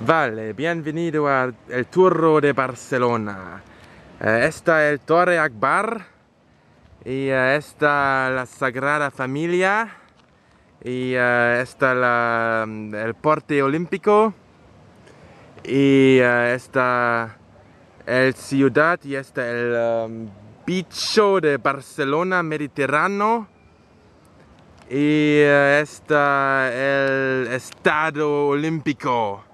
Vale, bienvenido al tour de Barcelona. Eh, esta es el Torre Akbar y está eh, esta la Sagrada Familia y eh, esta mm, el Porte Olímpico y esta el Ciudad y esta el um, Bicho de Barcelona Mediterráneo y esta el Estado Olímpico.